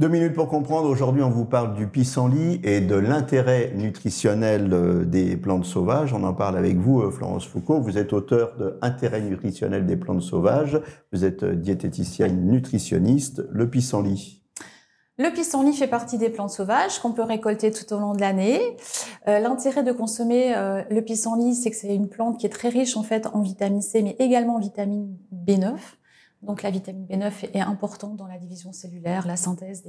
Deux minutes pour comprendre. Aujourd'hui, on vous parle du pissenlit et de l'intérêt nutritionnel euh, des plantes sauvages. On en parle avec vous, euh, Florence Foucault. Vous êtes auteur de Intérêt nutritionnel des plantes sauvages. Vous êtes euh, diététicienne nutritionniste. Le pissenlit. Le pissenlit fait partie des plantes sauvages qu'on peut récolter tout au long de l'année. L'intérêt de consommer le pissenlit, c'est que c'est une plante qui est très riche en fait en vitamine C, mais également en vitamine B9. Donc la vitamine B9 est importante dans la division cellulaire, la synthèse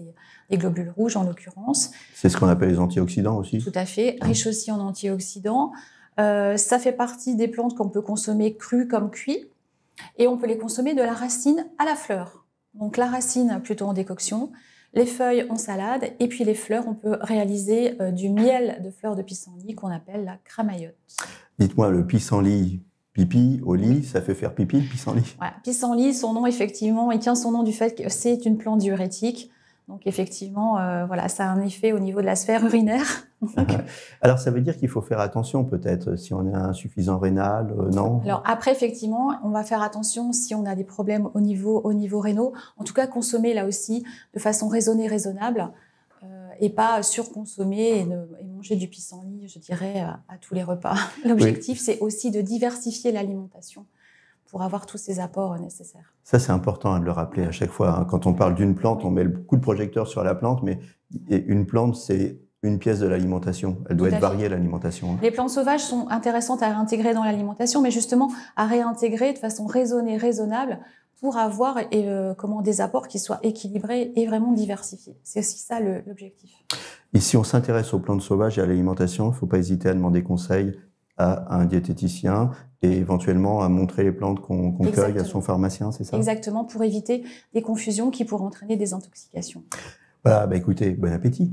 des, globules rouges en l'occurrence. C'est ce qu'on appelle les antioxydants aussi Tout à fait, hein. riche aussi en antioxydants. Euh, ça fait partie des plantes qu'on peut consommer crues comme cuites et on peut les consommer de la racine à la fleur. Donc la racine plutôt en décoction, les feuilles en salade et puis les fleurs, on peut réaliser euh, du miel de fleurs de pissenlit qu'on appelle la cramaillotte. Dites-moi, le pissenlit, Pipi au lit, ça fait faire pipi, le pissenlit. Voilà, pissenlit, son nom, effectivement, il tient son nom du fait que c'est une plante diurétique. Donc, effectivement, euh, voilà, ça a un effet au niveau de la sphère urinaire. Ah, ah. Alors, ça veut dire qu'il faut faire attention, peut-être, si on a un insuffisant rénal, euh, non Alors, après, effectivement, on va faire attention si on a des problèmes au niveau, au niveau rénaux. En tout cas, consommer, là aussi, de façon raisonnée, raisonnable et pas surconsommer et, manger du pissenlit, je dirais, à, tous les repas. L'objectif, c'est aussi de diversifier l'alimentation pour avoir tous ces apports nécessaires. Ça, c'est important hein, de le rappeler à chaque fois. Hein. Quand on parle d'une plante, on met beaucoup de projecteurs sur la plante, mais une plante, c'est une pièce de l'alimentation. Elle doit être variée, l'alimentation. Hein. Les plantes sauvages sont intéressantes à réintégrer dans l'alimentation, mais justement à réintégrer de façon raisonnée, raisonnable, pour avoir euh, comment, des apports qui soient équilibrés et vraiment diversifiés. C'est aussi ça l'objectif. Et si on s'intéresse aux plantes sauvages et à l'alimentation, il ne faut pas hésiter à demander conseil à un diététicien et éventuellement à montrer les plantes qu'on cueille à son pharmacien, c'est ça Exactement, pour éviter des confusions qui pourraient entraîner des intoxications. Voilà, bah écoutez, bon appétit